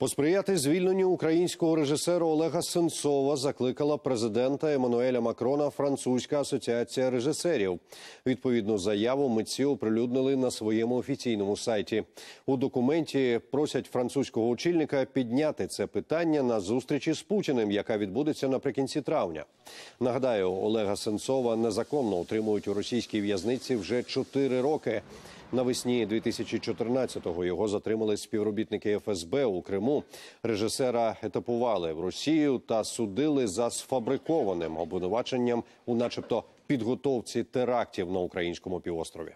Посприяти звільненню українського режисера Олега Сенцова закликала президента Еммануеля Макрона Французька асоціація режисерів. Відповідну заяву митці оприлюднили на своєму офіційному сайті. У документі просять французького очільника підняти це питання на зустрічі з Путіним, яка відбудеться наприкінці травня. Нагадаю, Олега Сенцова незаконно утримують у російській в'язниці вже 4 роки. Навесні 2014-го його затримали співробітники ФСБ у Криму. Режисера етапували в Росію та судили за сфабрикованим обвинуваченням у, начебто, підготовці терактів на українському півострові.